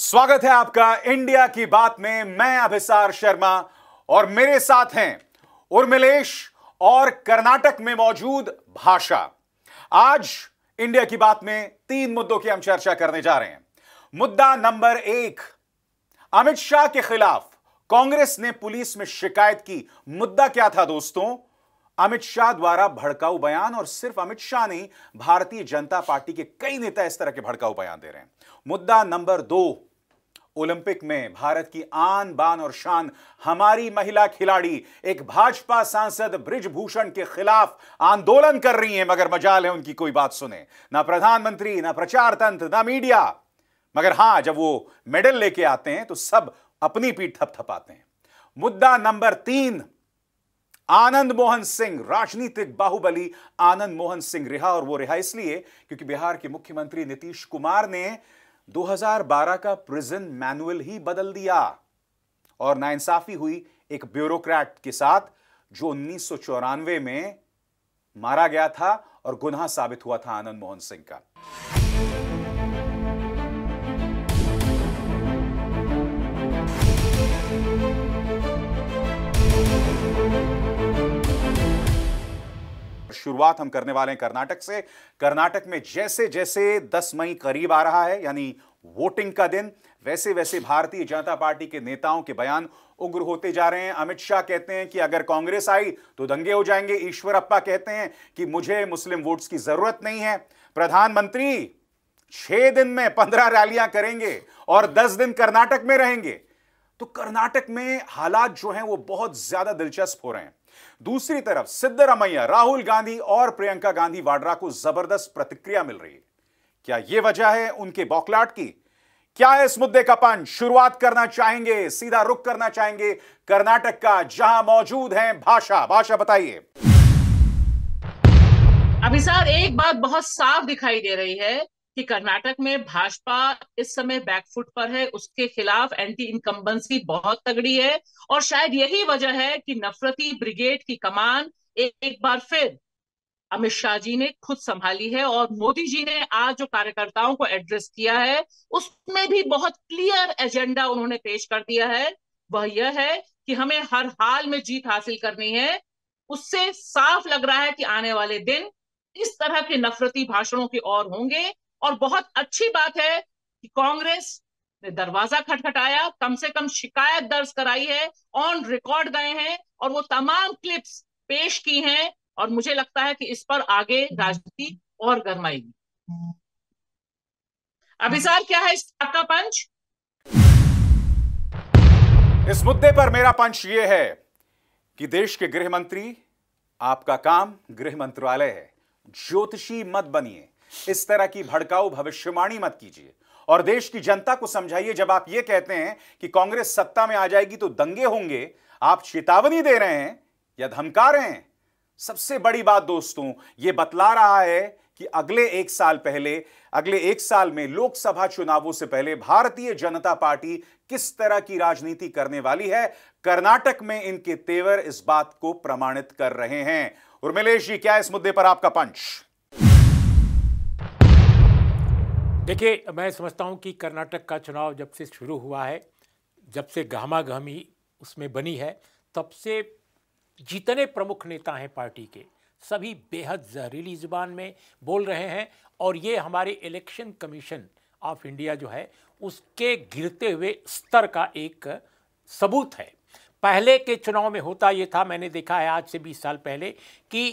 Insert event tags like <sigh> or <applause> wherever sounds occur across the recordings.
स्वागत है आपका इंडिया की बात में मैं अभिसार शर्मा और मेरे साथ हैं उर्मिलेश और कर्नाटक में मौजूद भाषा आज इंडिया की बात में तीन मुद्दों की हम चर्चा करने जा रहे हैं मुद्दा नंबर एक अमित शाह के खिलाफ कांग्रेस ने पुलिस में शिकायत की मुद्दा क्या था दोस्तों अमित शाह द्वारा भड़काऊ बयान और सिर्फ अमित शाह नहीं भारतीय जनता पार्टी के कई नेता इस तरह के भड़काऊ बयान दे रहे हैं मुद्दा नंबर दो ओलंपिक में भारत की आन बान और शान हमारी महिला खिलाड़ी एक भाजपा सांसद ब्रिजभूषण के खिलाफ आंदोलन कर रही हैं मगर मजाल है उनकी कोई बात सुने ना प्रधानमंत्री ना प्रचार तंत्र ना मीडिया मगर हां जब वो मेडल लेके आते हैं तो सब अपनी पीठ थपथपाते हैं मुद्दा नंबर तीन आनंद मोहन सिंह राजनीतिक बाहुबली आनंद मोहन सिंह रिहा और वो रिहा इसलिए क्योंकि बिहार के मुख्यमंत्री नीतीश कुमार ने 2012 का प्रिजन मैनुअल ही बदल दिया और नाइंसाफी हुई एक ब्यूरोक्रेट के साथ जो उन्नीस में मारा गया था और गुनाह साबित हुआ था आनंद मोहन सिंह का शुरुआत हम करने वाले हैं कर्नाटक से कर्नाटक में जैसे जैसे 10 मई करीब आ रहा है यानी वोटिंग का दिन वैसे वैसे भारतीय जनता पार्टी के नेताओं के बयान उग्र होते जा रहे हैं अमित शाह कहते हैं कि अगर कांग्रेस आई तो दंगे हो जाएंगे ईश्वर अप्पा कहते हैं कि मुझे मुस्लिम वोट्स की जरूरत नहीं है प्रधानमंत्री छह दिन में पंद्रह रैलियां करेंगे और दस दिन कर्नाटक में रहेंगे तो कर्नाटक में हालात जो हैं वो बहुत ज्यादा दिलचस्प हो रहे हैं दूसरी तरफ सिद्धरमैया राहुल गांधी और प्रियंका गांधी वाड्रा को जबरदस्त प्रतिक्रिया मिल रही है क्या यह वजह है उनके बौखलाट की क्या है इस मुद्दे का पन शुरुआत करना चाहेंगे सीधा रुख करना चाहेंगे कर्नाटक का जहां मौजूद है भाषा भाषा बताइए अभी सर एक बात बहुत साफ दिखाई दे रही है कि कर्नाटक में भाजपा इस समय बैकफुट पर है उसके खिलाफ एंटी इनकम्बेंसी बहुत तगड़ी है और शायद यही वजह है कि नफरती ब्रिगेड की कमान एक बार फिर अमित शाह जी ने खुद संभाली है और मोदी जी ने आज जो कार्यकर्ताओं को एड्रेस किया है उसमें भी बहुत क्लियर एजेंडा उन्होंने पेश कर दिया है वह यह है कि हमें हर हाल में जीत हासिल करनी है उससे साफ लग रहा है कि आने वाले दिन इस तरह के नफरती भाषणों के और होंगे और बहुत अच्छी बात है कि कांग्रेस ने दरवाजा खटखटाया कम से कम शिकायत दर्ज कराई है ऑन रिकॉर्ड गए हैं और वो तमाम क्लिप्स पेश की हैं और मुझे लगता है कि इस पर आगे राजनीति और गर्माएगी अभिसार क्या है इस आपका पंच इस मुद्दे पर मेरा पंच ये है कि देश के गृह मंत्री आपका काम गृह मंत्रालय है ज्योतिषी मत बनिए इस तरह की भड़काऊ भविष्यवाणी मत कीजिए और देश की जनता को समझाइए जब आप यह कहते हैं कि कांग्रेस सत्ता में आ जाएगी तो दंगे होंगे आप चेतावनी दे रहे हैं या धमका रहे हैं सबसे बड़ी बात दोस्तों यह बतला रहा है कि अगले एक साल पहले अगले एक साल में लोकसभा चुनावों से पहले भारतीय जनता पार्टी किस तरह की राजनीति करने वाली है कर्नाटक में इनके तेवर इस बात को प्रमाणित कर रहे हैं उर्मिलेश जी क्या इस मुद्दे पर आपका पंच देखिए मैं समझता हूँ कि कर्नाटक का चुनाव जब से शुरू हुआ है जब से गहमा गहमी उसमें बनी है तब से जितने प्रमुख नेता हैं पार्टी के सभी बेहद जहरीली ज़ुबान में बोल रहे हैं और ये हमारे इलेक्शन कमीशन ऑफ इंडिया जो है उसके गिरते हुए स्तर का एक सबूत है पहले के चुनाव में होता ये था मैंने देखा है आज से 20 साल पहले कि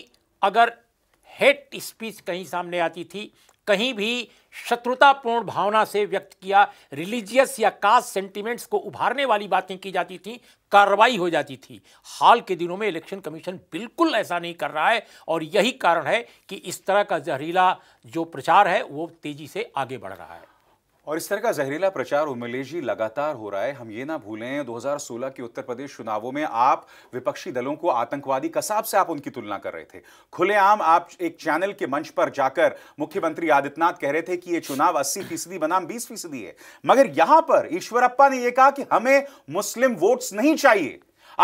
अगर हेट स्पीच कहीं सामने आती थी कहीं भी शत्रुतापूर्ण भावना से व्यक्त किया रिलीजियस या कास्ट सेंटिमेंट्स को उभारने वाली बातें की जाती थी कार्रवाई हो जाती थी हाल के दिनों में इलेक्शन कमीशन बिल्कुल ऐसा नहीं कर रहा है और यही कारण है कि इस तरह का जहरीला जो प्रचार है वो तेज़ी से आगे बढ़ रहा है और इस तरह का जहरीला प्रचार उमलेजी लगातार हो रहा है हम ये ना भूलें 2016 के उत्तर प्रदेश चुनावों में आप विपक्षी दलों को आतंकवादी कसाब से आप उनकी तुलना कर रहे थे खुलेआम आप एक चैनल के मंच पर जाकर मुख्यमंत्री आदित्यनाथ कह रहे थे कि ये चुनाव 80 फीसदी बनाम 20 फीसदी है मगर यहां पर ईश्वरप्पा ने यह कहा कि हमें मुस्लिम वोट्स नहीं चाहिए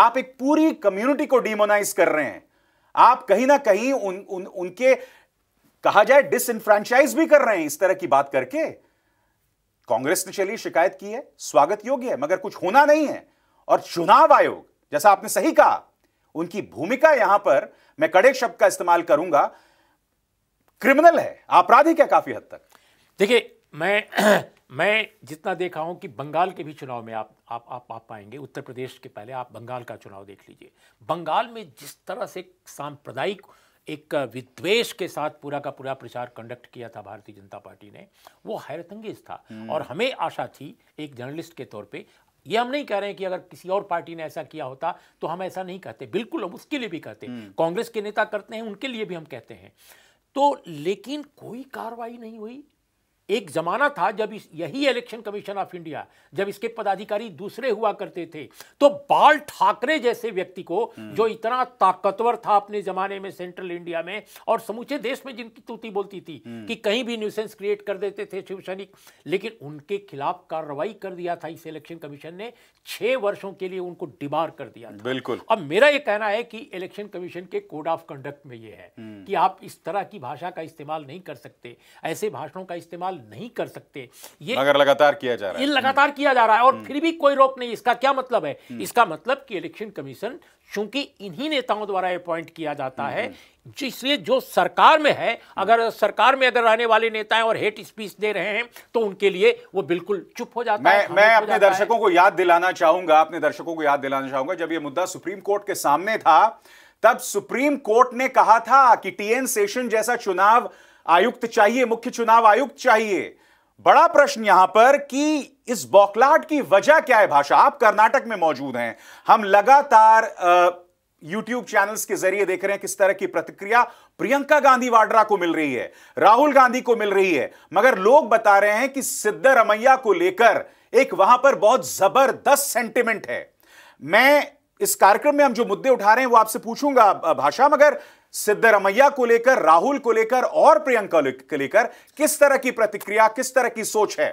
आप एक पूरी कम्युनिटी को डिमोनाइज कर रहे हैं आप कहीं ना कहीं उन, उन, उनके कहा जाए डिसइनफ्रेंचाइज भी कर रहे हैं इस तरह की बात करके कांग्रेस ने चलिए शिकायत की है स्वागत योग्य है मगर कुछ होना नहीं है और चुनाव आयोग जैसा आपने सही कहा उनकी भूमिका यहां पर मैं कड़े शब्द का इस्तेमाल करूंगा क्रिमिनल है आपराधिक है काफी हद तक देखिए मैं <clears throat> मैं जितना देखा हूं कि बंगाल के भी चुनाव में आप आप आप आप पाएंगे उत्तर प्रदेश के पहले आप बंगाल का चुनाव देख लीजिए बंगाल में जिस तरह से सांप्रदायिक एक विद्वेश के साथ पूरा का पूरा प्रचार कंडक्ट किया था भारतीय जनता पार्टी ने वो हैरतंगेज था हम्म। और हमें आशा थी एक जर्नलिस्ट के तौर पे ये हम नहीं कह रहे हैं कि अगर किसी और पार्टी ने ऐसा किया होता तो हम ऐसा नहीं कहते बिल्कुल हम उसके लिए भी कहते हम्म। कांग्रेस के नेता करते हैं उनके लिए भी हम कहते हैं तो लेकिन कोई कार्रवाई नहीं हुई एक जमाना था जब इस यही इलेक्शन कमीशन ऑफ इंडिया जब इसके पदाधिकारी दूसरे हुआ करते थे तो बाल ठाकरे जैसे व्यक्ति को हम्म। जो इतना ताकतवर था अपने जमाने में सेंट्रल इंडिया में और समूचे देश में जिनकी तूती बोलती थी हम्म। कि कहीं भी न्यूसेंस क्रिएट कर देते थे शिव सैनिक लेकिन उनके खिलाफ कार्रवाई कर दिया था इस इलेक्शन कमीशन ने छह वर्षों के लिए उनको डिबार कर दिया था बिल्कुल अब मेरा यह कहना है कि इलेक्शन कमीशन के कोड ऑफ कंडक्ट में यह है हम्म। कि आप इस तरह की भाषा का इस्तेमाल नहीं कर सकते ऐसे भाषणों का इस्तेमाल इस्तेमाल नहीं कर सकते ये अगर लगातार किया जा रहा है लगातार किया जा रहा है और हम्म। फिर भी कोई रोक नहीं इसका क्या मतलब है हम्म। इसका मतलब कि इलेक्शन कमीशन चूंकि इन्हीं नेताओं द्वारा अपॉइंट किया जाता हम्म, है इसलिए जो सरकार में है अगर सरकार में अगर रहने वाले नेता नेताएं और हेट स्पीच दे रहे हैं तो उनके लिए वो बिल्कुल चुप हो जाता मैं, है मैं अपने दर्शकों को याद दिलाना चाहूंगा अपने दर्शकों को याद दिलाना चाहूंगा जब ये मुद्दा सुप्रीम कोर्ट के सामने था तब सुप्रीम कोर्ट ने कहा था कि टीएन सेशन जैसा चुनाव आयुक्त चाहिए मुख्य चुनाव आयुक्त चाहिए बड़ा प्रश्न यहां पर कि इस बौखलाहट की वजह क्या है भाषा आप कर्नाटक में मौजूद हैं हम लगातार यूट्यूब चैनल्स के जरिए देख रहे हैं किस तरह की प्रतिक्रिया प्रियंका गांधी वाड्रा को मिल रही है राहुल गांधी को मिल रही है मगर लोग बता रहे हैं कि सिद्धरमैया को लेकर एक वहां पर बहुत जबरदस्त सेंटिमेंट है मैं इस कार्यक्रम में हम जो मुद्दे उठा रहे हैं वो आपसे पूछूंगा भाषा मगर सिद्धरमैया को लेकर राहुल को लेकर और प्रियंका को लेकर किस तरह की प्रतिक्रिया किस तरह की सोच है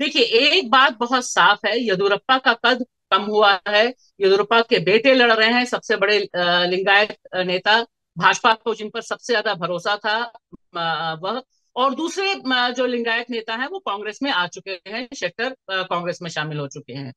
देखिए एक बात बहुत साफ है येदुरप्पा का कद कम हुआ है येदुरप्पा के बेटे लड़ रहे हैं सबसे बड़े लिंगायत नेता भाजपा को जिन पर सबसे ज्यादा भरोसा था वह और दूसरे जो लिंगायत नेता हैं वो कांग्रेस में आ चुके हैं शेट्टर कांग्रेस में शामिल हो चुके हैं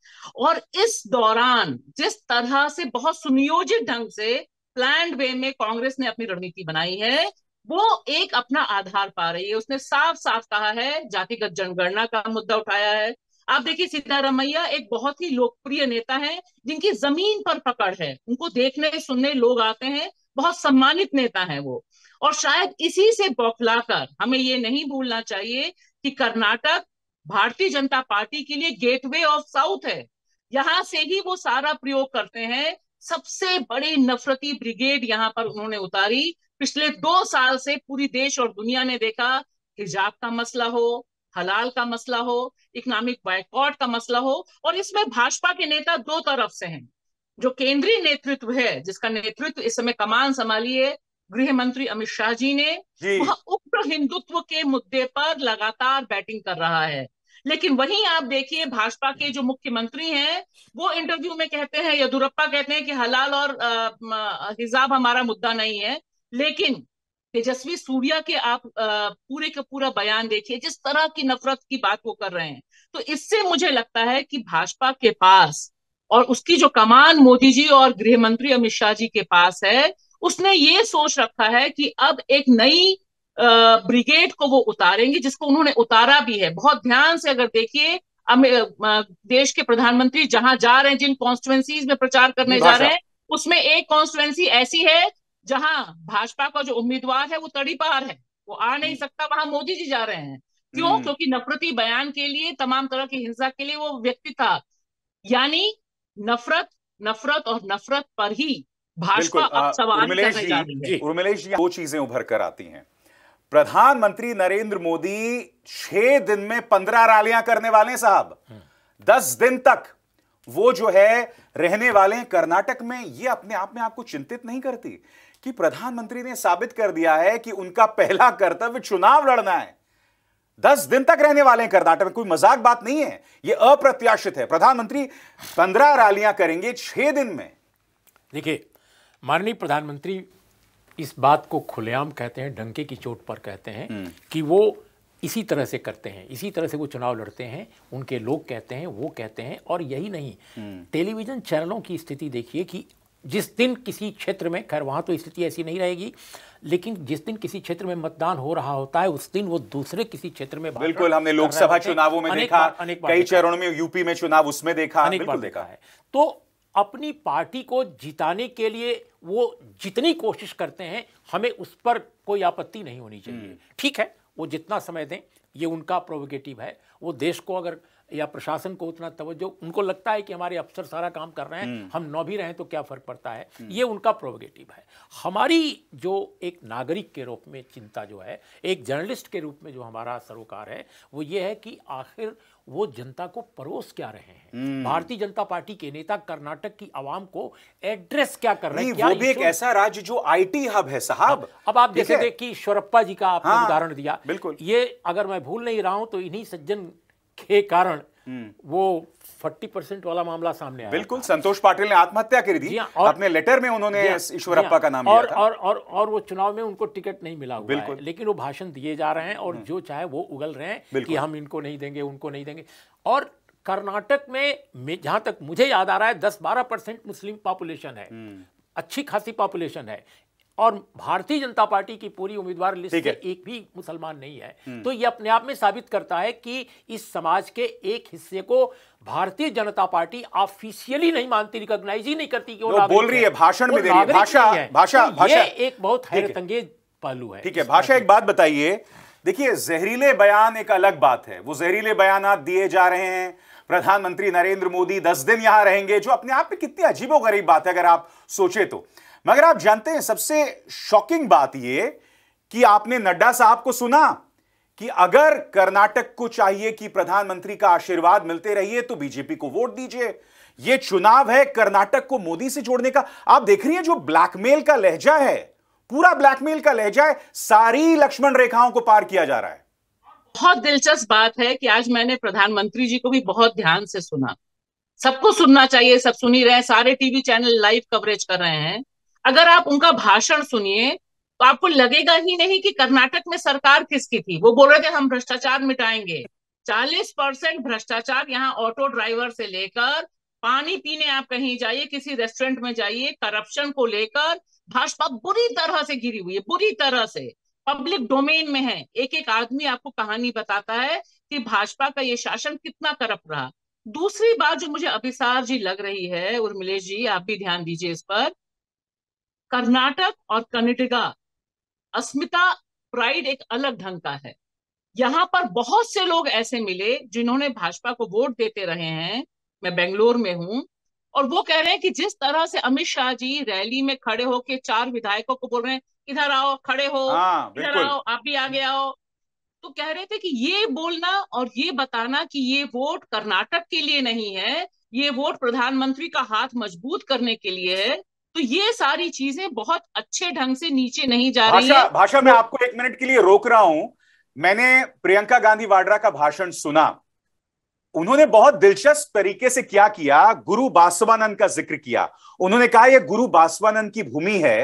और इस दौरान जिस तरह से बहुत सुनियोजित ढंग से प्लान वे में कांग्रेस ने अपनी रणनीति बनाई है वो एक अपना आधार पा रही है उसने साफ साफ कहा है जातिगत जनगणना का मुद्दा उठाया है आप देखिए सीतारामैया एक बहुत ही लोकप्रिय नेता है जिनकी जमीन पर पकड़ है उनको देखने सुनने लोग आते हैं बहुत सम्मानित नेता है वो और शायद इसी से बौखलाकर हमें ये नहीं भूलना चाहिए कि कर्नाटक भारतीय जनता पार्टी के लिए गेटवे ऑफ साउथ है यहां से ही वो सारा प्रयोग करते हैं सबसे बड़ी नफरती ब्रिगेड यहाँ पर उन्होंने उतारी पिछले दो साल से पूरी देश और दुनिया ने देखा हिजाब का मसला हो हलाल का मसला हो इकोनॉमिक बायकॉट का मसला हो और इसमें भाजपा के नेता दो तरफ से हैं जो केंद्रीय नेतृत्व है जिसका नेतृत्व इस समय कमान संभाली है गृह मंत्री अमित शाह जी ने वह उग्र हिंदुत्व के मुद्दे पर लगातार बैटिंग कर रहा है लेकिन वहीं आप देखिए भाजपा के जो मुख्यमंत्री हैं वो इंटरव्यू में कहते हैं येदुरप्पा कहते हैं कि हलाल और हिजाब हमारा मुद्दा नहीं है लेकिन तेजस्वी सूर्या के आप आ, पूरे का पूरा बयान देखिए जिस तरह की नफरत की बात वो कर रहे हैं तो इससे मुझे लगता है कि भाजपा के पास और उसकी जो कमान मोदी जी और गृह मंत्री अमित शाह जी के पास है उसने ये सोच रखा है कि अब एक नई ब्रिगेड को वो उतारेंगे जिसको उन्होंने उतारा भी है बहुत ध्यान से अगर देखिए देश के प्रधानमंत्री जहां जा रहे हैं जिन कॉन्स्टिट्युएंसीज में प्रचार करने जा रहे हैं उसमें एक कॉन्स्टिट्युएंसी ऐसी है जहां भाजपा का जो उम्मीदवार है वो तड़ी पार है वो आ नहीं हम्म। सकता वहां मोदी जी जा रहे हैं क्यों हम्म। क्योंकि नफरती बयान के लिए तमाम तरह की हिंसा के लिए वो व्यक्ति था यानी नफरत नफरत और नफरत पर ही उर्मिलेश जी दो चीजें उभर कर आती हैं प्रधानमंत्री नरेंद्र मोदी छह दिन में पंद्रह रैलियां करने वाले साहब दस दिन तक वो जो है रहने वाले हैं कर्नाटक में ये अपने आप में आपको चिंतित नहीं करती कि प्रधानमंत्री ने साबित कर दिया है कि उनका पहला कर्तव्य चुनाव लड़ना है दस दिन तक रहने वाले हैं कर्नाटक में कोई मजाक बात नहीं है यह अप्रत्याशित है प्रधानमंत्री पंद्रह रैलियां करेंगे छह दिन में देखिए माननीय प्रधानमंत्री इस बात को खुलेआम कहते हैं डंके की चोट पर कहते हैं हम्म। कि वो इसी तरह से करते हैं इसी तरह से वो चुनाव लड़ते हैं उनके लोग कहते हैं वो कहते हैं और यही नहीं हम्म। टेलीविजन चैनलों की स्थिति देखिए कि जिस दिन किसी क्षेत्र में खैर वहां तो स्थिति ऐसी नहीं रहेगी लेकिन जिस दिन किसी क्षेत्र में मतदान हो रहा होता है उस दिन वो दूसरे किसी क्षेत्र में बिल्कुल हमने लोकसभा चुनावों में देखा कई चरणों में यूपी में चुनाव उसमें देखा बार देखा है तो अपनी पार्टी को जिताने के लिए वो जितनी कोशिश करते हैं हमें उस पर कोई आपत्ति नहीं होनी चाहिए हम्म। ठीक है वो जितना समय दें ये उनका प्रोविगेटिव है वो देश को अगर या प्रशासन को उतना तवज्जो उनको लगता है कि हमारे अफसर सारा काम कर रहे हैं हम्म। हम नौ भी रहें तो क्या फ़र्क पड़ता है हम्म। ये उनका प्रोगेटिव है हमारी जो एक नागरिक के रूप में चिंता जो है एक जर्नलिस्ट के रूप में जो हमारा सरोकार है वो ये है कि आखिर वो जनता को परोस क्या रहे हैं हम्म। भारतीय जनता पार्टी के नेता कर्नाटक की आवाम को एड्रेस क्या कर रहे हैं क्या वो भी एक ऐसा राज्य जो आईटी हब है साहब अब आप जैसे देखिए श्वरप्पा जी का आपने हाँ। उदाहरण दिया बिल्कुल ये अगर मैं भूल नहीं रहा हूं तो इन्हीं सज्जन के कारण हम्म। वो 40 परसेंट वाला मामला सामने आया बिल्कुल संतोष पाटिल ने आत्महत्या करी थी हाँ, और, अपने लेटर में उन्होंने हाँ, ईश्वरप्पा हाँ, का नाम और, लिया था। और और और वो चुनाव में उनको टिकट नहीं मिला हुआ बिल्कुल लेकिन वो भाषण दिए जा रहे हैं और हम्म। जो चाहे वो उगल रहे हैं कि हम इनको नहीं देंगे उनको नहीं देंगे और कर्नाटक में जहां तक मुझे याद आ रहा है दस बारह परसेंट मुस्लिम पॉपुलेशन है हम्म। अच्छी खासी पॉपुलेशन है और भारतीय जनता पार्टी की पूरी उम्मीदवार लिस्ट में एक भी मुसलमान नहीं है हम्म। तो यह अपने आप में साबित करता है कि इस समाज के एक हिस्से को भारतीय जनता पार्टी ऑफिशियली नहीं मानती रिकॉग्नाइज ही नहीं करती कि वो बोल रही है भाषण में दे रही है भाषा भाषा तो भाषा एक बहुत हैरतंगेज पहलू है ठीक है भाषा एक बात बताइए देखिए जहरीले बयान एक अलग बात है वो जहरीले बयान दिए जा रहे हैं प्रधानमंत्री नरेंद्र मोदी दस दिन यहां रहेंगे जो अपने आप में कितनी अजीबोगरीब गरीब बात है अगर आप सोचे तो मगर आप जानते हैं सबसे शॉकिंग बात यह कि आपने नड्डा साहब को सुना कि अगर कर्नाटक को चाहिए कि प्रधानमंत्री का आशीर्वाद मिलते रहिए तो बीजेपी को वोट दीजिए यह चुनाव है कर्नाटक को मोदी से जोड़ने का आप देख रही है जो ब्लैकमेल का लहजा है पूरा ब्लैकमेल का लहजा है सारी लक्ष्मण रेखाओं को पार किया जा रहा है बहुत दिलचस्प बात है कि आज मैंने प्रधानमंत्री जी को भी बहुत ध्यान से सुना सबको सुनना चाहिए सब सुनी रहे हैं सारे टीवी चैनल लाइव कवरेज कर रहे हैं अगर आप उनका भाषण सुनिए तो आपको लगेगा ही नहीं कि कर्नाटक में सरकार किसकी थी वो बोल रहे थे हम भ्रष्टाचार मिटाएंगे चालीस परसेंट भ्रष्टाचार यहाँ ऑटो ड्राइवर से लेकर पानी पीने आप कहीं जाइए किसी रेस्टोरेंट में जाइए करप्शन को लेकर भाजपा बुरी तरह से घिरी हुई है बुरी तरह से पब्लिक डोमेन में है एक एक आदमी आपको कहानी बताता है कि भाजपा का ये शासन कितना करप्ट रहा दूसरी बात जो मुझे अभिसार जी लग रही है उर्मिलेश जी आप भी ध्यान दीजिए इस पर कर्नाटक और कनेटिका अस्मिता प्राइड एक अलग ढंग का है यहाँ पर बहुत से लोग ऐसे मिले जिन्होंने भाजपा को वोट देते रहे हैं मैं बेंगलोर में हूँ और वो कह रहे हैं कि जिस तरह से अमित शाह जी रैली में खड़े होके चार विधायकों को बोल रहे हैं इधर आओ खड़े हो हाँ, इधर आओ आप भी आगे आओ तो कह रहे थे कि ये बोलना और ये बताना कि ये वोट कर्नाटक के लिए नहीं है ये वोट प्रधानमंत्री का हाथ मजबूत करने के लिए है तो ये सारी चीजें बहुत अच्छे ढंग से नीचे नहीं जा रही है भाषा मैं आपको एक मिनट के लिए रोक रहा हूं मैंने प्रियंका गांधी वाड्रा का भाषण सुना उन्होंने बहुत दिलचस्प तरीके से क्या किया गुरु बासवानंद का जिक्र किया उन्होंने कहा यह गुरु बासवानंद की भूमि है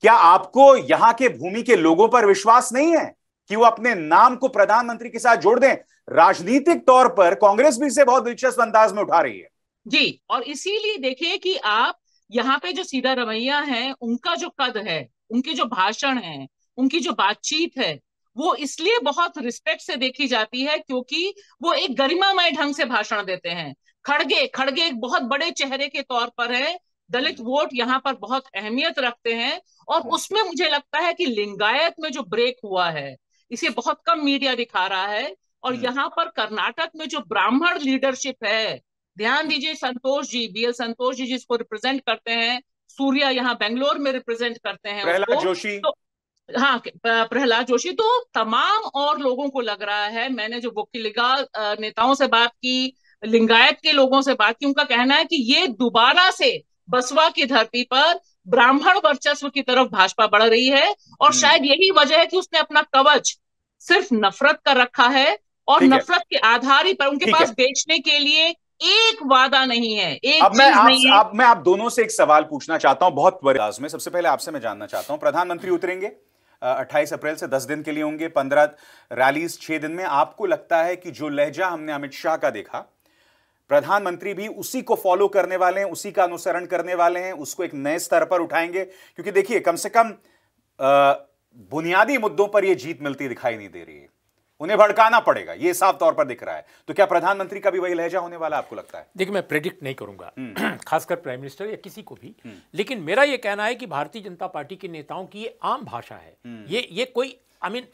क्या आपको यहां के भूमि के लोगों पर विश्वास नहीं है कि वो अपने नाम को प्रधानमंत्री के साथ जोड़ दें राजनीतिक तौर पर कांग्रेस भी इसे बहुत दिलचस्प अंदाज में उठा रही है जी और इसीलिए देखिए कि आप यहाँ पे जो सीधा रवैया है उनका जो कद है उनके जो भाषण है उनकी जो बातचीत है वो इसलिए बहुत रिस्पेक्ट से देखी जाती है क्योंकि वो एक गरिमामय ढंग से भाषण देते हैं खड़गे खड़गे एक बहुत बड़े चेहरे के तौर पर है दलित वोट यहाँ पर बहुत अहमियत रखते हैं और हाँ। उसमें मुझे लगता है कि लिंगायत में जो ब्रेक हुआ है इसे बहुत कम मीडिया दिखा रहा है और हाँ। यहाँ पर कर्नाटक में जो ब्राह्मण लीडरशिप है ध्यान दीजिए संतोष जी बी एल संतोष जी जिसको रिप्रेजेंट करते हैं सूर्य यहाँ बेंगलोर में रिप्रेजेंट करते हैं प्रहलाद जोशी तो, हाँ प्रहलाद जोशी तो तमाम और लोगों को लग रहा है मैंने जो बुक नेताओं से बात की लिंगायत के लोगों से बात की उनका कहना है कि ये दोबारा से बसवा की धरती पर ब्राह्मण वर्चस्व की तरफ भाजपा बढ़ रही है और हम्म। शायद यही वजह है कि उसने अपना कवच सिर्फ नफरत का रखा है और नफरत के आधार ही पर उनके पास बेचने के लिए एक वादा नहीं है एक अब मैं आप, नहीं आप, मैं आप दोनों से एक सवाल पूछना चाहता हूं बहुत बड़े में सबसे पहले आपसे मैं जानना चाहता हूं प्रधानमंत्री उतरेंगे अट्ठाईस अप्रैल से दस दिन के लिए होंगे पंद्रह रैलीज छह दिन में आपको लगता है कि जो लहजा हमने अमित शाह का देखा प्रधानमंत्री भी उसी को फॉलो करने वाले हैं उसी का अनुसरण करने वाले हैं उसको एक नए स्तर पर उठाएंगे क्योंकि देखिए कम से कम बुनियादी मुद्दों पर यह जीत मिलती दिखाई नहीं दे रही है उन्हें भड़काना पड़ेगा ये साफ तौर पर दिख रहा है तो क्या प्रधानमंत्री का भी वही लहजा होने वाला आपको लगता है देखिए मैं प्रेडिक्ट नहीं करूंगा हम्म। <clears throat> खासकर प्राइम मिनिस्टर या किसी को भी हम्म। लेकिन मेरा ये कहना है कि भारतीय जनता पार्टी के नेताओं की ये आम भाषा है हम्म। ये ये कोई आई मीन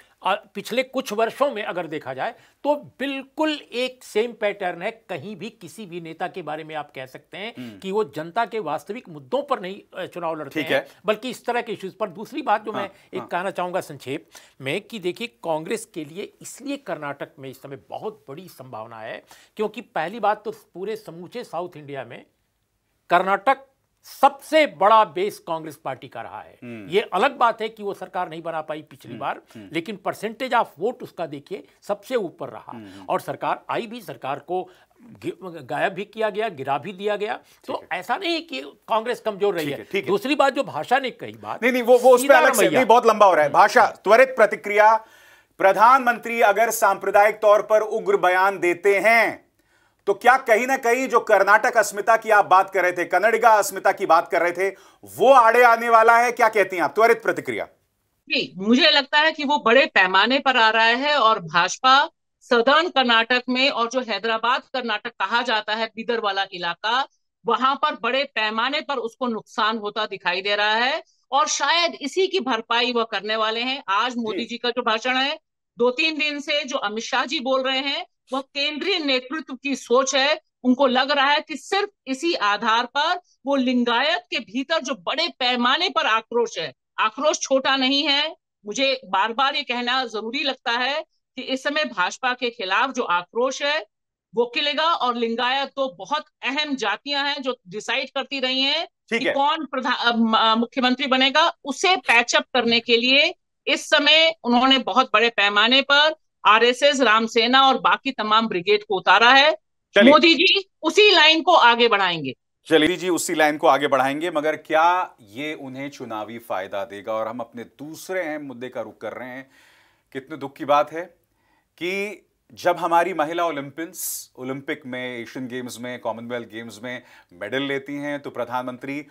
पिछले कुछ वर्षों में अगर देखा जाए तो बिल्कुल एक सेम पैटर्न है कहीं भी किसी भी नेता के बारे में आप कह सकते हैं हम्म। कि वो जनता के वास्तविक मुद्दों पर नहीं चुनाव लड़ते हैं है। बल्कि इस तरह के इश्यूज पर दूसरी बात जो हाँ, मैं एक हाँ। कहना चाहूंगा संक्षेप में कि देखिए कांग्रेस के लिए इसलिए कर्नाटक में इस समय बहुत बड़ी संभावना है क्योंकि पहली बात तो पूरे समूचे साउथ इंडिया में कर्नाटक सबसे बड़ा बेस कांग्रेस पार्टी का रहा है हम्म। यह अलग बात है कि वो सरकार नहीं बना पाई पिछली हम्म। बार हम्म। लेकिन परसेंटेज ऑफ वोट उसका देखिए सबसे ऊपर रहा और सरकार आई भी सरकार को गायब भी किया गया गिरा भी दिया गया तो ऐसा नहीं कि कांग्रेस कमजोर रही है, है दूसरी बात जो भाषा ने कही बात नहीं नहीं वो वो उस अलग से नहीं बहुत लंबा हो रहा है भाषा त्वरित प्रतिक्रिया प्रधानमंत्री अगर सांप्रदायिक तौर पर उग्र बयान देते हैं तो क्या कहीं ना कहीं जो कर्नाटक अस्मिता की आप बात कर रहे थे कन्नड़गा अस्मिता की बात कर रहे थे वो आड़े आने वाला है क्या कहती हैं आप त्वरित प्रतिक्रिया जी मुझे लगता है कि वो बड़े पैमाने पर आ रहा है और भाजपा सदर्न कर्नाटक में और जो हैदराबाद कर्नाटक कहा जाता है बिदर वाला इलाका वहां पर बड़े पैमाने पर उसको नुकसान होता दिखाई दे रहा है और शायद इसी की भरपाई वह करने वाले हैं आज मोदी जी का जो भाषण है दो तीन दिन से जो अमित शाह जी बोल रहे हैं वह केंद्रीय नेतृत्व की सोच है उनको लग रहा है कि सिर्फ इसी आधार पर वो लिंगायत के भीतर जो बड़े पैमाने पर आक्रोश है आक्रोश छोटा नहीं है मुझे बार बार ये कहना जरूरी लगता है कि इस समय भाजपा के खिलाफ जो आक्रोश है वो खिलेगा और लिंगायत तो बहुत अहम जातियां हैं जो डिसाइड करती रही हैं कि है। कौन प्रधान मुख्यमंत्री बनेगा उसे पैचअप करने के लिए इस समय उन्होंने बहुत बड़े पैमाने पर आरएसएस रामसेना और बाकी तमाम ब्रिगेड को उतारा है मोदी जी उसी लाइन को आगे बढ़ाएंगे चलिए जी उसी लाइन को आगे बढ़ाएंगे मगर क्या ये उन्हें चुनावी फायदा देगा और हम अपने दूसरे अहम मुद्दे का रुख कर रहे हैं कितने दुख की बात है कि जब हमारी महिला ओलंपियंस ओलंपिक में एशियन गेम्स में कॉमनवेल्थ गेम्स में मेडल लेती हैं तो प्रधानमंत्री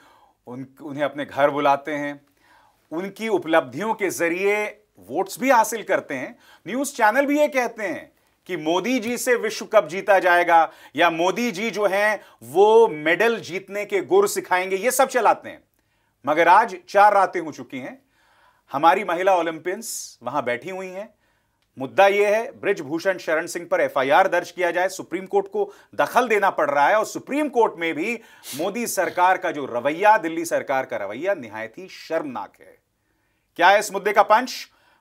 उन उन्हें अपने घर बुलाते हैं उनकी उपलब्धियों के जरिए वोट्स भी हासिल करते हैं न्यूज चैनल भी ये कहते हैं कि मोदी जी से विश्व कप जीता जाएगा या मोदी जी जो हैं वो मेडल जीतने के गुर सिखाएंगे ये सब चलाते हैं मगर आज चार रातें हो चुकी हैं हमारी महिला ओलंपियंस वहां बैठी हुई हैं मुद्दा यह है ब्रिजभूषण शरण सिंह पर एफआईआर दर्ज किया जाए सुप्रीम कोर्ट को दखल देना पड़ रहा है और सुप्रीम कोर्ट में भी मोदी सरकार का जो रवैया दिल्ली सरकार का रवैया निहायत ही शर्मनाक है क्या है इस मुद्दे का पंच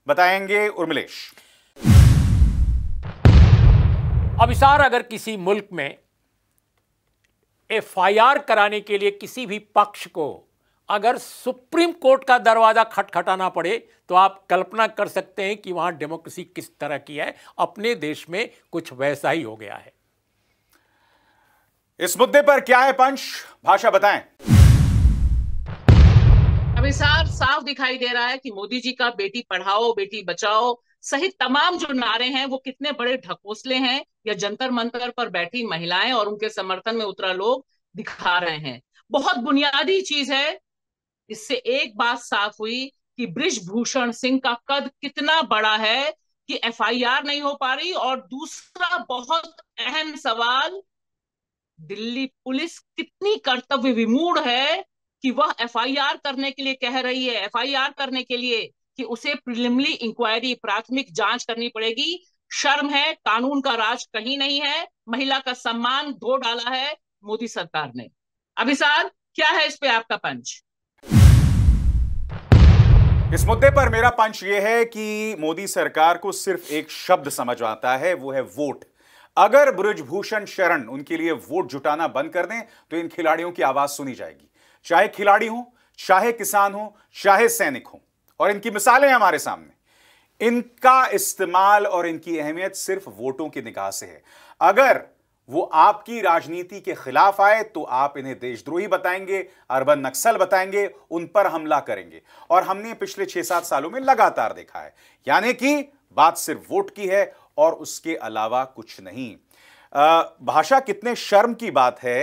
बताएंगे उर्मिलेश अभिसार अगर किसी मुल्क में एफआईआर कराने के लिए किसी भी पक्ष को अगर सुप्रीम कोर्ट का दरवाज़ा खटखटाना पड़े तो आप कल्पना कर सकते हैं कि वहां डेमोक्रेसी किस तरह की है अपने देश में कुछ वैसा ही हो गया है इस मुद्दे पर क्या है पंच भाषा बताएं मिसाल साफ दिखाई दे रहा है कि मोदी जी का बेटी पढ़ाओ बेटी बचाओ सहित तमाम जो नारे हैं वो कितने बड़े ढकोसले हैं या जंतर मंतर पर बैठी महिलाएं और उनके समर्थन में उतरा लोग दिखा रहे हैं बहुत बुनियादी चीज है इससे एक बात साफ हुई कि ब्रिजभूषण सिंह का कद कितना बड़ा है कि एफआईआर नहीं हो पा रही और दूसरा बहुत अहम सवाल दिल्ली पुलिस कितनी कर्तव्य विमूढ़ है कि वह एफआईआर करने के लिए कह रही है एफआईआर करने के लिए कि उसे प्रिलिमरी इंक्वायरी प्राथमिक जांच करनी पड़ेगी शर्म है कानून का राज कहीं नहीं है महिला का सम्मान धो डाला है मोदी सरकार ने अभिसार क्या है इस पे आपका पंच इस मुद्दे पर मेरा पंच यह है कि मोदी सरकार को सिर्फ एक शब्द समझ आता है वो है वोट अगर ब्रजभूषण शरण उनके लिए वोट जुटाना बंद कर दें तो इन खिलाड़ियों की आवाज सुनी जाएगी चाहे खिलाड़ी हो चाहे किसान हो चाहे सैनिक हो और इनकी मिसालें हमारे सामने इनका इस्तेमाल और इनकी अहमियत सिर्फ वोटों की निगाह से है अगर वो आपकी राजनीति के खिलाफ आए तो आप इन्हें देशद्रोही बताएंगे अरबन नक्सल बताएंगे उन पर हमला करेंगे और हमने पिछले छह सात सालों में लगातार देखा है यानी कि बात सिर्फ वोट की है और उसके अलावा कुछ नहीं भाषा कितने शर्म की बात है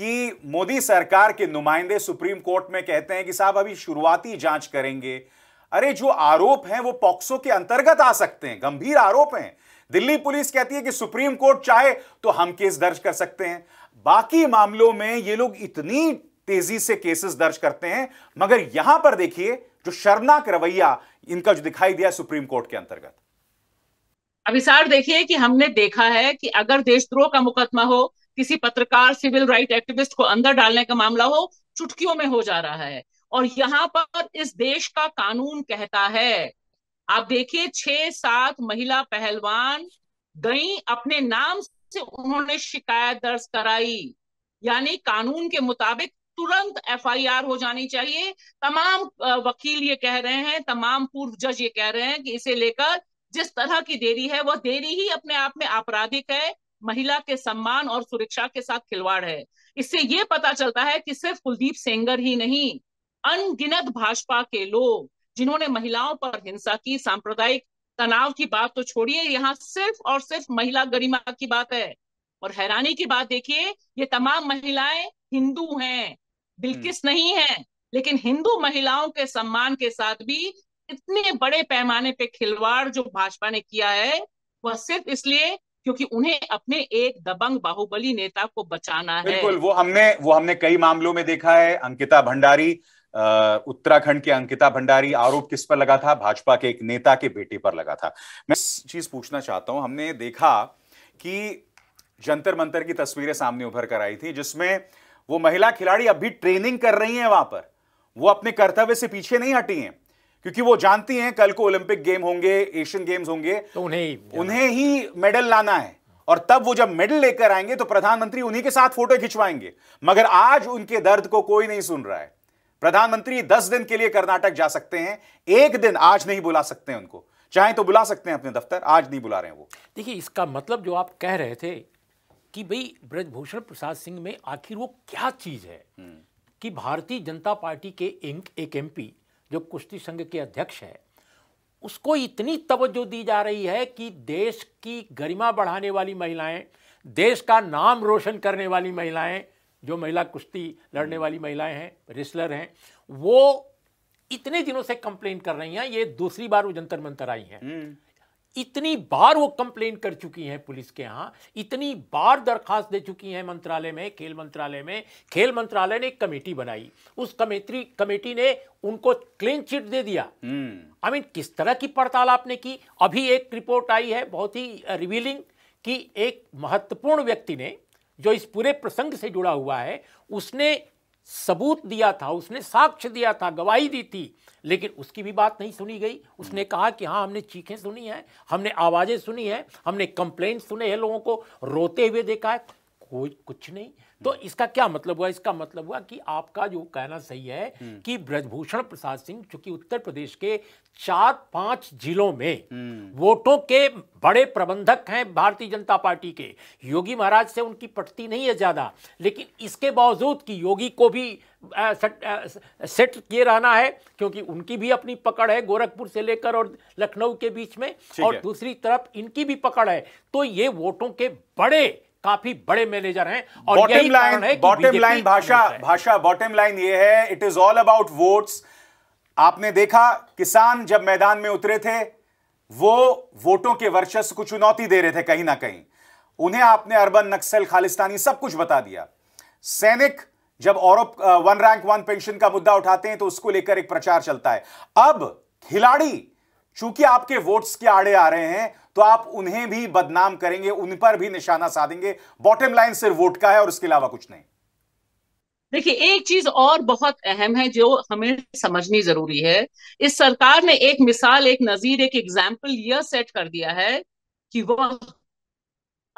कि मोदी सरकार के नुमाइंदे सुप्रीम कोर्ट में कहते हैं कि साहब अभी शुरुआती जांच करेंगे अरे जो आरोप हैं वो पॉक्सो के अंतर्गत आ सकते हैं गंभीर आरोप हैं दिल्ली पुलिस कहती है कि सुप्रीम कोर्ट चाहे तो हम केस दर्ज कर सकते हैं बाकी मामलों में ये लोग इतनी तेजी से केसेस दर्ज करते हैं मगर यहां पर देखिए जो शर्मनाक रवैया इनका जो दिखाई दिया सुप्रीम कोर्ट के अंतर्गत अभी देखिए कि हमने देखा है कि अगर देशद्रोह का मुकदमा हो किसी पत्रकार सिविल राइट एक्टिविस्ट को अंदर डालने का मामला हो चुटकियों में हो जा रहा है और यहाँ पर इस देश का कानून कहता है आप देखिए छह सात महिला पहलवान गई अपने नाम से उन्होंने शिकायत दर्ज कराई यानी कानून के मुताबिक तुरंत एफआईआर हो जानी चाहिए तमाम वकील ये कह रहे हैं तमाम पूर्व जज ये कह रहे हैं कि इसे लेकर जिस तरह की देरी है वह देरी ही अपने आप में आपराधिक है महिला के सम्मान और सुरक्षा के साथ खिलवाड़ है इससे ये पता चलता है कि सिर्फ कुलदीप सेंगर ही नहीं अनगिनत भाजपा के लोग जिन्होंने महिलाओं पर हिंसा की सांप्रदायिक तनाव की बात तो छोड़िए यहाँ सिर्फ और सिर्फ महिला गरिमा की बात है और हैरानी की बात देखिए ये तमाम महिलाएं हिंदू हैं बिल्किस हम्म। नहीं है लेकिन हिंदू महिलाओं के सम्मान के साथ भी इतने बड़े पैमाने पे खिलवाड़ जो भाजपा ने किया है वह सिर्फ इसलिए क्योंकि उन्हें अपने एक दबंग बाहुबली नेता को बचाना है बिल्कुल वो हमने वो हमने कई मामलों में देखा है अंकिता भंडारी उत्तराखंड के अंकिता भंडारी आरोप किस पर लगा था भाजपा के एक नेता के बेटे पर लगा था मैं चीज पूछना चाहता हूं हमने देखा कि जंतर मंतर की तस्वीरें सामने उभर कर आई थी जिसमें वो महिला खिलाड़ी अब भी ट्रेनिंग कर रही हैं वहां पर वो अपने कर्तव्य से पीछे नहीं हटी हैं क्योंकि वो जानती हैं कल को ओलंपिक गेम होंगे एशियन गेम्स होंगे तो उन्हें उन्हें ही मेडल लाना है और तब वो जब मेडल लेकर आएंगे तो प्रधानमंत्री उन्हीं के साथ फोटो खिंचवाएंगे मगर आज उनके दर्द को कोई नहीं सुन रहा है प्रधानमंत्री दस दिन के लिए कर्नाटक जा सकते हैं एक दिन आज नहीं बुला सकते उनको चाहे तो बुला सकते हैं अपने दफ्तर आज नहीं बुला रहे हैं वो देखिए इसका मतलब जो आप कह रहे थे कि भाई ब्रजभूषण प्रसाद सिंह में आखिर वो क्या चीज है हम्म। कि भारतीय जनता पार्टी के इंक एक एमपी जो कुश्ती संघ के अध्यक्ष है उसको इतनी तवज्जो दी जा रही है कि देश की गरिमा बढ़ाने वाली महिलाएं देश का नाम रोशन करने वाली महिलाएं जो महिला कुश्ती लड़ने हम्म। वाली महिलाएं हैं रेसलर हैं वो इतने दिनों से कंप्लेन कर रही हैं ये दूसरी बार वो जंतर मंतर आई हैं हम्म। इतनी बार वो कंप्लेन कर चुकी हैं पुलिस के यहाँ इतनी बार दरखास्त दे चुकी हैं मंत्रालय में खेल मंत्रालय में खेल मंत्रालय ने एक कमेटी बनाई उस कमेटी कमेटी ने उनको क्लीन चिट दे दिया आई हम्म। मीन किस तरह की पड़ताल आपने की अभी एक रिपोर्ट आई है बहुत ही रिवीलिंग uh, कि एक महत्वपूर्ण व्यक्ति ने जो इस पूरे प्रसंग से जुड़ा हुआ है उसने सबूत दिया था उसने साक्ष्य दिया था गवाही दी थी लेकिन उसकी भी बात नहीं सुनी गई उसने हम्म। कहा कि हाँ हमने चीखें सुनी हैं हमने आवाज़ें सुनी हैं हमने कंप्लेन सुने हैं लोगों को रोते हुए देखा है कोई कुछ नहीं हम्म। तो इसका क्या मतलब हुआ इसका मतलब हुआ कि आपका जो कहना सही है हम्म। कि ब्रजभूषण प्रसाद सिंह चूंकि उत्तर प्रदेश के चार पांच जिलों में हम्म। वोटों के बड़े प्रबंधक हैं भारतीय जनता पार्टी के योगी महाराज से उनकी पटती नहीं है ज्यादा लेकिन इसके बावजूद कि योगी को भी सेट किए रहना है क्योंकि उनकी भी अपनी पकड़ है गोरखपुर से लेकर और लखनऊ के बीच में और दूसरी तरफ इनकी भी पकड़ है तो ये वोटों के बड़े काफी बड़े मैनेजर हैं और बॉटम लाइन बॉटम लाइन भाषा भाषा बॉटम लाइन ये है it is all about votes आपने देखा किसान जब मैदान में उतरे थे वो वोटों के वर्चस्व को चुनौती दे रहे थे कहीं ना कहीं उन्हें आपने अर्बन नक्सल खालिस्तानी सब कुछ बता दिया सैनिक जब और वन रैंक वन पेंशन का मुद्दा उठाते हैं तो उसको लेकर एक प्रचार चलता है अब खिलाड़ी चूंकि आपके वोट्स के आड़े आ रहे हैं तो आप उन्हें भी बदनाम करेंगे उन पर भी निशाना साधेंगे बॉटम लाइन सिर्फ वोट का है और उसके अलावा कुछ नहीं देखिए एक चीज और बहुत अहम है जो हमें समझनी जरूरी है इस सरकार ने एक मिसाल एक नजीर एक एग्जाम्पल यह सेट कर दिया है कि वह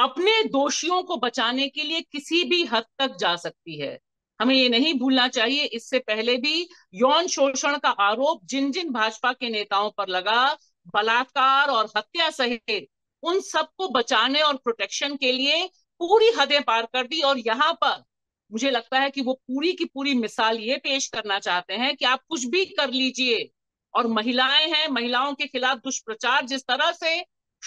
अपने दोषियों को बचाने के लिए किसी भी हद तक जा सकती है हमें ये नहीं भूलना चाहिए इससे पहले भी यौन शोषण का आरोप जिन जिन भाजपा के नेताओं पर लगा बलात्कार और हत्या सहित उन सबको बचाने और प्रोटेक्शन के लिए पूरी हदें पार कर दी और यहाँ पर मुझे लगता है कि वो पूरी की पूरी मिसाल ये पेश करना चाहते हैं कि आप कुछ भी कर लीजिए और महिलाएं हैं महिलाओं के खिलाफ दुष्प्रचार जिस तरह से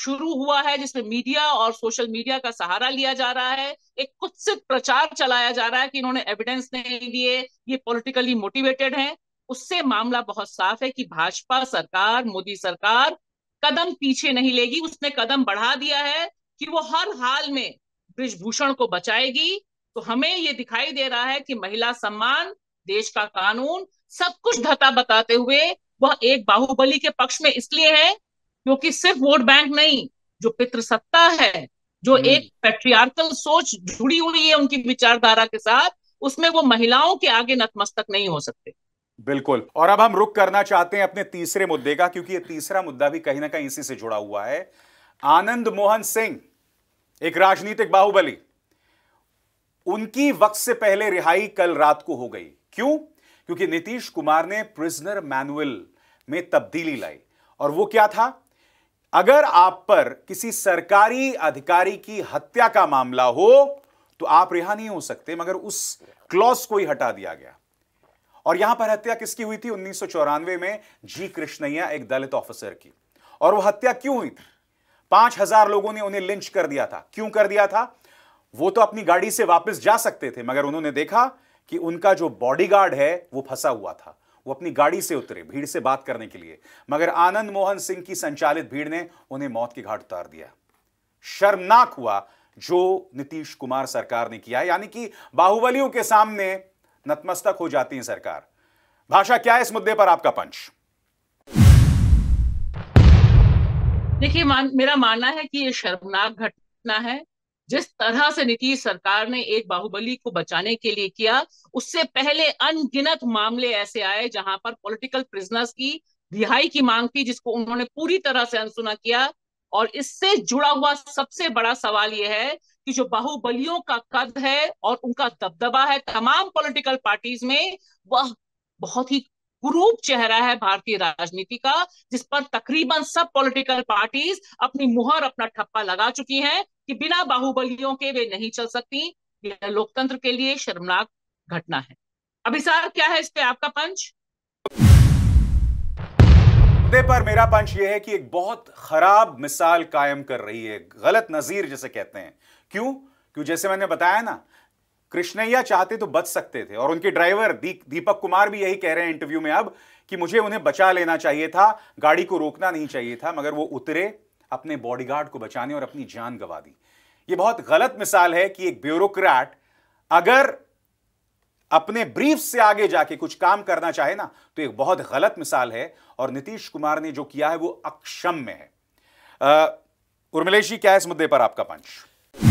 शुरू हुआ है जिसमें मीडिया और सोशल मीडिया का सहारा लिया जा रहा है एक कुत्सित प्रचार चलाया जा रहा है कि इन्होंने एविडेंस नहीं दिए ये पॉलिटिकली मोटिवेटेड हैं उससे मामला बहुत साफ है कि भाजपा सरकार मोदी सरकार कदम पीछे नहीं लेगी उसने कदम बढ़ा दिया है कि वो हर हाल में ब्रिजभूषण को बचाएगी तो हमें ये दिखाई दे रहा है कि महिला सम्मान देश का कानून सब कुछ धता बताते हुए वह एक बाहुबली के पक्ष में इसलिए है क्योंकि सिर्फ वोट बैंक नहीं जो पितृसत्ता है जो हम्म। एक पेट्रियार्कल सोच जुड़ी हुई है उनकी विचारधारा के साथ उसमें वो महिलाओं के आगे नतमस्तक नहीं हो सकते बिल्कुल और अब हम रुक करना चाहते हैं अपने तीसरे मुद्दे का क्योंकि ये तीसरा मुद्दा भी कहीं ना कहीं इसी से जुड़ा हुआ है आनंद मोहन सिंह एक राजनीतिक बाहुबली उनकी वक्त से पहले रिहाई कल रात को हो गई क्यों क्योंकि नीतीश कुमार ने प्रिजनर मैनुअल में तब्दीली लाई और वो क्या था अगर आप पर किसी सरकारी अधिकारी की हत्या का मामला हो तो आप रिहा नहीं हो सकते मगर उस क्लॉज को ही हटा दिया गया और यहां पर हत्या किसकी हुई थी उन्नीस में जी कृष्णैया एक दलित ऑफिसर की और वह हत्या क्यों हुई थी पांच हजार लोगों ने उन्हें लिंच कर दिया था क्यों कर दिया था वो तो अपनी गाड़ी से वापस जा सकते थे मगर उन्होंने देखा कि उनका जो बॉडीगार्ड है वो फंसा हुआ था वो अपनी गाड़ी से उतरे भीड़ से बात करने के लिए मगर आनंद मोहन सिंह की संचालित भीड़ ने उन्हें मौत की घाट उतार दिया शर्मनाक हुआ जो नीतीश कुमार सरकार ने किया यानी कि बाहुबलियों के सामने नतमस्तक हो जाती है सरकार भाषा क्या है इस मुद्दे पर आपका पंच देखिए मान, मेरा मानना है कि ये शर्मनाक घटना है जिस तरह से नीतीश सरकार ने एक बाहुबली को बचाने के लिए किया उससे पहले अनगिनत मामले ऐसे आए जहां पर पॉलिटिकल प्रिजनर्स की रिहाई की मांग थी जिसको उन्होंने पूरी तरह से अनसुना किया और इससे जुड़ा हुआ सबसे बड़ा सवाल यह है कि जो बाहुबलियों का कद है और उनका दबदबा है तमाम पॉलिटिकल पार्टीज में वह बहुत ही क्रूप चेहरा है भारतीय राजनीति का जिस पर तकरीबन सब पॉलिटिकल पार्टीज अपनी मुहर अपना ठप्पा लगा चुकी हैं कि बिना बाहुबलियों के वे नहीं चल सकती यह लोकतंत्र के लिए शर्मनाक घटना है अभिसार क्या है इस पे आपका पंच पर मेरा पंच यह है कि एक बहुत खराब मिसाल कायम कर रही है गलत नजीर जैसे कहते हैं क्यों क्यों जैसे मैंने बताया ना कृष्णैया चाहते तो बच सकते थे और उनके ड्राइवर दी, दीपक कुमार भी यही कह रहे हैं इंटरव्यू में अब कि मुझे उन्हें बचा लेना चाहिए था गाड़ी को रोकना नहीं चाहिए था मगर वो उतरे अपने बॉडीगार्ड को बचाने और अपनी जान गवा दी यह बहुत गलत मिसाल है कि एक ब्यूरोक्रेट अगर अपने ब्रीफ से आगे जाके कुछ काम करना चाहे ना तो एक बहुत गलत मिसाल है और नीतीश कुमार ने जो किया है वो अक्षम में है उर्मिलेश जी क्या है इस मुद्दे पर आपका पंच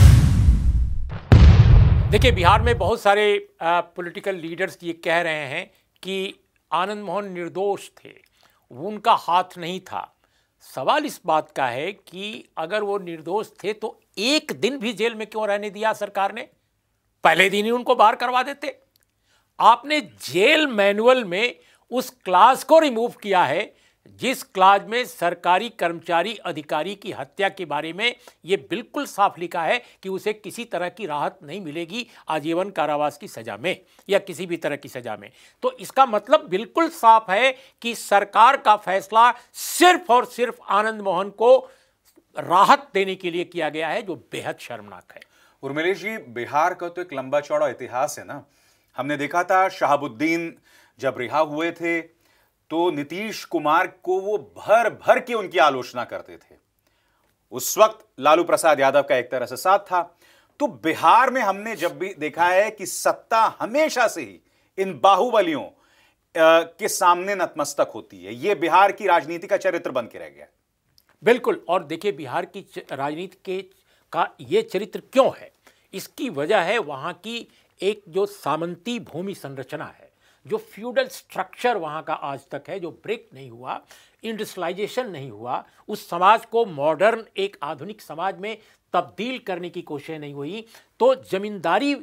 देखिए बिहार में बहुत सारे पॉलिटिकल लीडर्स ये कह रहे हैं कि आनंद मोहन निर्दोष थे उनका हाथ नहीं था सवाल इस बात का है कि अगर वो निर्दोष थे तो एक दिन भी जेल में क्यों रहने दिया सरकार ने पहले दिन ही उनको बाहर करवा देते आपने जेल मैनुअल में उस क्लास को रिमूव किया है जिस क्लाज में सरकारी कर्मचारी अधिकारी की हत्या के बारे में ये बिल्कुल साफ लिखा है कि उसे किसी तरह की राहत नहीं मिलेगी आजीवन कारावास की सज़ा में या किसी भी तरह की सज़ा में तो इसका मतलब बिल्कुल साफ है कि सरकार का फैसला सिर्फ और सिर्फ आनंद मोहन को राहत देने के लिए किया गया है जो बेहद शर्मनाक है उर्मिलेश जी बिहार का तो एक लंबा चौड़ा इतिहास है ना हमने देखा था शहाबुद्दीन जब रिहा हुए थे तो नीतीश कुमार को वो भर भर के उनकी आलोचना करते थे उस वक्त लालू प्रसाद यादव का एक तरह से साथ था तो बिहार में हमने जब भी देखा है कि सत्ता हमेशा से ही इन बाहुबलियों के सामने नतमस्तक होती है यह बिहार की राजनीति का चरित्र बन के रह गया बिल्कुल और देखिए बिहार की राजनीति के का ये चरित्र क्यों है इसकी वजह है वहाँ की एक जो सामंती भूमि संरचना है जो फ्यूडल स्ट्रक्चर वहाँ का आज तक है जो ब्रेक नहीं हुआ इंडस्ट्रलाइजेशन नहीं हुआ उस समाज को मॉडर्न एक आधुनिक समाज में तब्दील करने की कोशिश नहीं हुई तो ज़मींदारी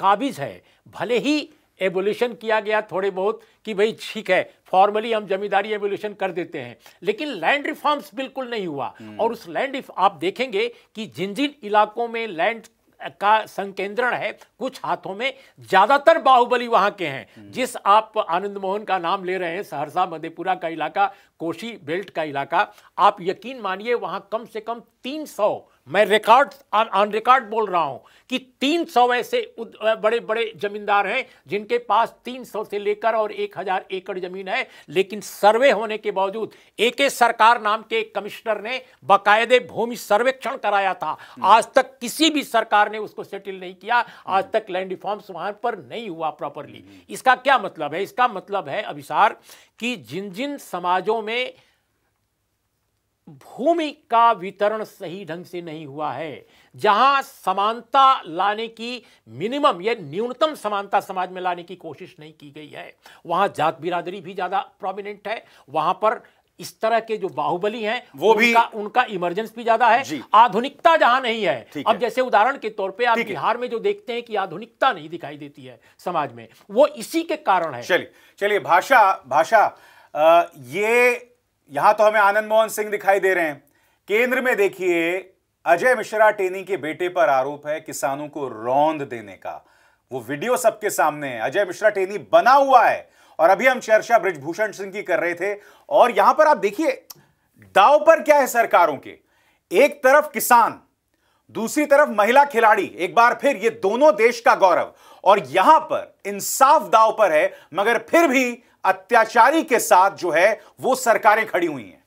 काबिज है भले ही एवोल्यूशन किया गया थोड़े बहुत कि भाई ठीक है फॉर्मली हम जमींदारी एवोल्यूशन कर देते हैं लेकिन लैंड रिफॉर्म्स बिल्कुल नहीं हुआ हम्म। और उस लैंड आप देखेंगे कि जिन जिन इलाकों में लैंड का संकेंद्रण है कुछ हाथों में ज्यादातर बाहुबली वहां के हैं हम्म। जिस आप आनंद मोहन का नाम ले रहे हैं सहरसा मधेपुरा का इलाका कोशी बेल्ट का इलाका आप यकीन मानिए वहां कम से कम तीन सौ मैं रिकॉर्ड ऑन रिकॉर्ड बोल रहा हूं कि 300 ऐसे बड़े बड़े जमींदार हैं जिनके पास 300 से लेकर और 1000 एकड़ जमीन है लेकिन सर्वे होने के बावजूद एक सरकार नाम के कमिश्नर ने बाकायदे भूमि सर्वेक्षण कराया था हम्म। आज तक किसी भी सरकार ने उसको सेटल नहीं किया आज तक लैंड रिफॉर्म्स वहां पर नहीं हुआ प्रॉपरली हम्म। इसका क्या मतलब है इसका मतलब है अभिसार कि जिन जिन समाजों में भूमि का वितरण सही ढंग से नहीं हुआ है जहां समानता लाने की मिनिमम या न्यूनतम समानता समाज में लाने की कोशिश नहीं की गई है वहां जात बिरादरी भी ज़्यादा प्रोमिनेंट है वहां पर इस तरह के जो बाहुबली हैं वो भी उनका, उनका इमरजेंस भी ज्यादा है आधुनिकता जहां नहीं है अब है। जैसे उदाहरण के तौर पे आप बिहार में जो देखते हैं कि आधुनिकता नहीं दिखाई देती है समाज में वो इसी के कारण है चलिए चलिए भाषा भाषा आ, ये यहां तो हमें आनंद मोहन सिंह दिखाई दे रहे हैं केंद्र में देखिए अजय मिश्रा टेनी के बेटे पर आरोप है किसानों को रौंद देने का वो वीडियो सबके सामने है अजय मिश्रा टेनी बना हुआ है और अभी हम चर्चा ब्रजभूषण सिंह की कर रहे थे और यहां पर आप देखिए दाव पर क्या है सरकारों के एक तरफ किसान दूसरी तरफ महिला खिलाड़ी एक बार फिर ये दोनों देश का गौरव और यहां पर इंसाफ दाव पर है मगर फिर भी अत्याचारी के साथ जो है वो सरकारें खड़ी हुई हैं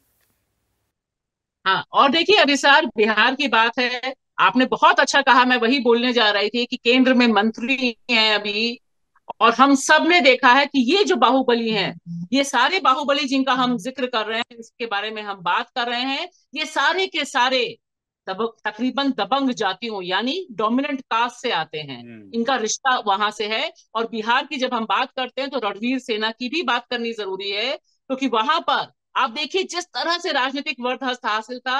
हाँ और देखिए अभिसार बिहार की बात है आपने बहुत अच्छा कहा मैं वही बोलने जा रही थी कि केंद्र में मंत्री हैं अभी और हम सब ने देखा है कि ये जो बाहुबली हैं ये सारे बाहुबली जिनका हम जिक्र कर रहे हैं इसके बारे में हम बात कर रहे हैं ये सारे के सारे दब, तकरीबन दबंग जाति हो यानी डोमिनेंट कास्ट से आते हैं हम्म। इनका रिश्ता वहां से है और बिहार की जब हम बात करते हैं तो रणवीर सेना की भी बात करनी जरूरी है क्योंकि तो वहां पर आप देखिए जिस तरह से राजनीतिक वर्ध हासिल था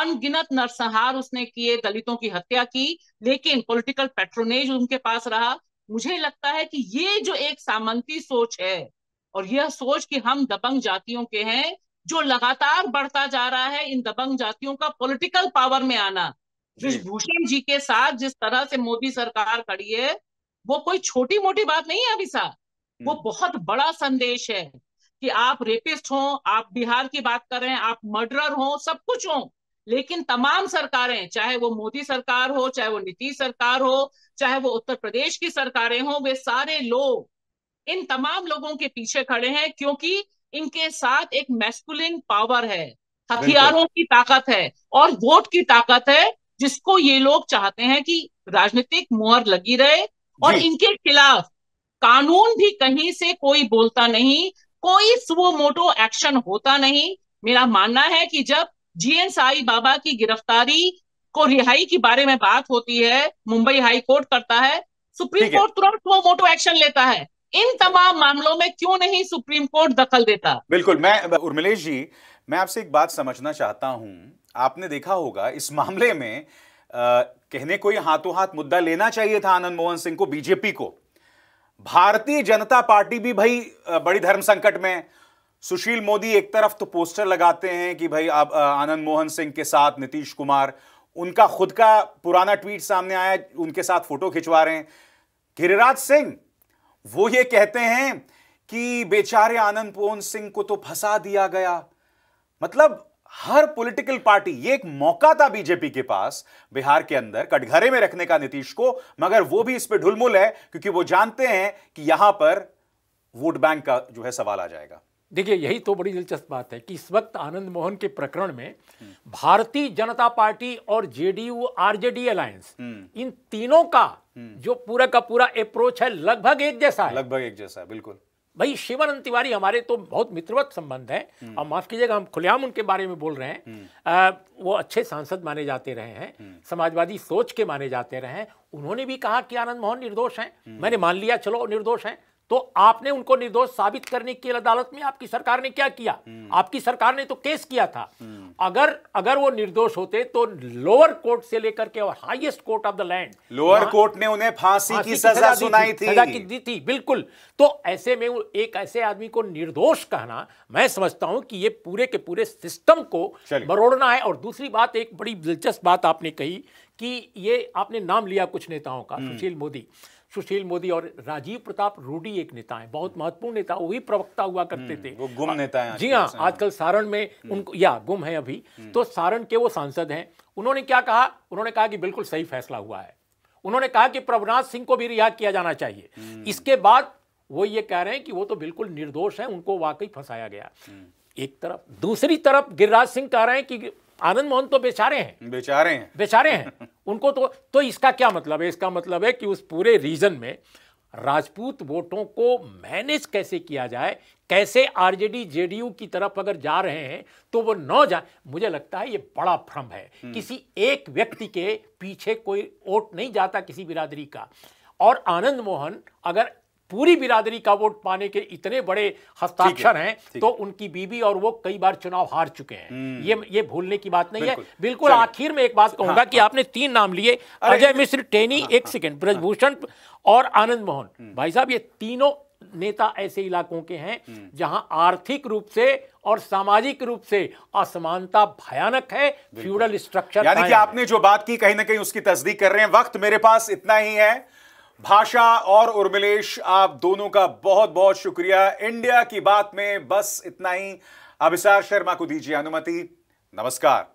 अनगिनत नरसंहार उसने किए दलितों की हत्या की लेकिन पॉलिटिकल पेट्रोनेज उनके पास रहा मुझे लगता है कि ये जो एक सामंती सोच है और यह सोच कि हम दबंग जातियों के हैं जो लगातार बढ़ता जा रहा है इन दबंग जातियों का पॉलिटिकल पावर में आना ब्रिजभूषण जी के साथ जिस तरह से मोदी सरकार खड़ी है वो कोई छोटी मोटी बात नहीं है अभी साहब वो हम्म। बहुत बड़ा संदेश है कि आप रेपिस्ट हो आप बिहार की बात कर रहे हैं आप मर्डरर हो सब कुछ हो लेकिन तमाम सरकारें चाहे वो मोदी सरकार हो चाहे वो नीतीश सरकार हो चाहे वो उत्तर प्रदेश की सरकारें हो वे सारे लोग इन तमाम लोगों के पीछे खड़े हैं क्योंकि इनके साथ एक मैस्कुलिन पावर है हथियारों की ताकत है और वोट की ताकत है जिसको ये लोग चाहते हैं कि राजनीतिक मुहर लगी रहे और इनके खिलाफ कानून भी कहीं से कोई बोलता नहीं कोई सुबो मोटो एक्शन होता नहीं मेरा मानना है कि जब जीएन साई बाबा की गिरफ्तारी को रिहाई के बारे में बात होती है मुंबई हाई कोर्ट करता है सुप्रीम कोर्ट तुरंत वो मोटो एक्शन लेता है इन तमाम मामलों में क्यों नहीं सुप्रीम कोर्ट दखल देता बिल्कुल मैं उर्मिलेश जी मैं आपसे एक बात समझना चाहता हूं आपने देखा होगा इस मामले में आ, कहने को हाथों हाथ मुद्दा लेना चाहिए था आनंद मोहन सिंह को बीजेपी को भारतीय जनता पार्टी भी भाई बड़ी धर्म संकट में सुशील मोदी एक तरफ तो पोस्टर लगाते हैं कि भाई आप आनंद मोहन सिंह के साथ नीतीश कुमार उनका खुद का पुराना ट्वीट सामने आया उनके साथ फोटो खिंचवा रहे हैं गिरिराज सिंह वो ये कहते हैं कि बेचारे आनंद पोहन सिंह को तो फंसा दिया गया मतलब हर पॉलिटिकल पार्टी ये एक मौका था बीजेपी के पास बिहार के अंदर कटघरे में रखने का नीतीश को मगर वो भी इस पर ढुलमुल है क्योंकि वो जानते हैं कि यहां पर वोट बैंक का जो है सवाल आ जाएगा देखिए यही तो बड़ी दिलचस्प बात है कि इस वक्त आनंद मोहन के प्रकरण में भारतीय जनता पार्टी और जेडीयू आरजेडी अलायंस हम्म। इन तीनों का हम्म। जो पूरा का पूरा अप्रोच है लगभग एक जैसा है लगभग एक जैसा बिल्कुल भाई शिवानंद तिवारी हमारे तो बहुत मित्रवत संबंध है और हम्म। माफ कीजिएगा हम खुलेआम उनके बारे में बोल रहे हैं आ, वो अच्छे सांसद माने जाते रहे हैं समाजवादी सोच के माने जाते रहे हैं उन्होंने भी कहा कि आनंद मोहन निर्दोष हैं मैंने मान लिया चलो निर्दोष हैं तो आपने उनको निर्दोष साबित करने के लिए अदालत में आपकी सरकार ने क्या किया हम्म। आपकी सरकार ने तो केस किया था हम्म। अगर अगर वो निर्दोष होते तो लोअर कोर्ट से लेकर के और highest court of the land lower court ने उन्हें फांसी की, सजा सुनाई थी सजा की दी थी बिल्कुल तो ऐसे में एक ऐसे आदमी को निर्दोष कहना मैं समझता हूं कि ये पूरे के पूरे सिस्टम को मरोड़ना है और दूसरी बात एक बड़ी दिलचस्प बात आपने कही कि ये आपने नाम लिया कुछ नेताओं का हम्म। सुशील मोदी सुशील मोदी और राजीव प्रताप रूडी एक नेता है बहुत महत्वपूर्ण नेता वही प्रवक्ता हुआ करते हम्म, थे वो गुम नेता हैं जी हाँ आजकल सारण में हम्म। उनको या गुम है अभी हम्म। तो सारण के वो सांसद हैं उन्होंने क्या कहा उन्होंने कहा कि बिल्कुल सही फैसला हुआ है उन्होंने कहा कि प्रभुनाथ सिंह को भी रिहा किया जाना चाहिए इसके बाद वो ये कह रहे हैं कि वो तो बिल्कुल निर्दोष है उनको वाकई फंसाया गया एक तरफ दूसरी तरफ गिरिराज सिंह कह रहे हैं कि आनंद मोहन तो बेचारे हैं बेचारे हैं बेचारे हैं उनको तो तो इसका क्या मतलब है इसका मतलब है कि उस पूरे रीजन में राजपूत वोटों को मैनेज कैसे किया जाए कैसे आरजेडी जेडीयू की तरफ अगर जा रहे हैं तो वो न जाए मुझे लगता है ये बड़ा भ्रम है हम्म। किसी एक व्यक्ति के पीछे कोई वोट नहीं जाता किसी बिरादरी का और आनंद मोहन अगर पूरी बिरादरी का वोट पाने के इतने बड़े हस्ताक्षर हैं तो है, तो उनकी बीबी और वो कई बार चुनाव हार चुके हैं हम्म। ये ये भूलने की बात नहीं बिल्कुल, है बिल्कुल आखिर में एक बात हाँ, कहूंगा हाँ, कि हाँ, आपने तीन नाम लिए अजय मिश्र हाँ, टेनी हाँ, एक हाँ। सेकेंड ब्रजभूषण और आनंद मोहन हम्म। भाई साहब ये तीनों नेता ऐसे इलाकों के हैं हम्म। जहां आर्थिक रूप से और सामाजिक रूप से असमानता भयानक है फ्यूडल स्ट्रक्चर यानी कि आपने जो बात की कहीं ना कहीं उसकी तस्दीक कर रहे हैं वक्त मेरे पास इतना ही है भाषा और उर्मिलेश आप दोनों का बहुत बहुत शुक्रिया इंडिया की बात में बस इतना ही अभिसार शर्मा को दीजिए अनुमति नमस्कार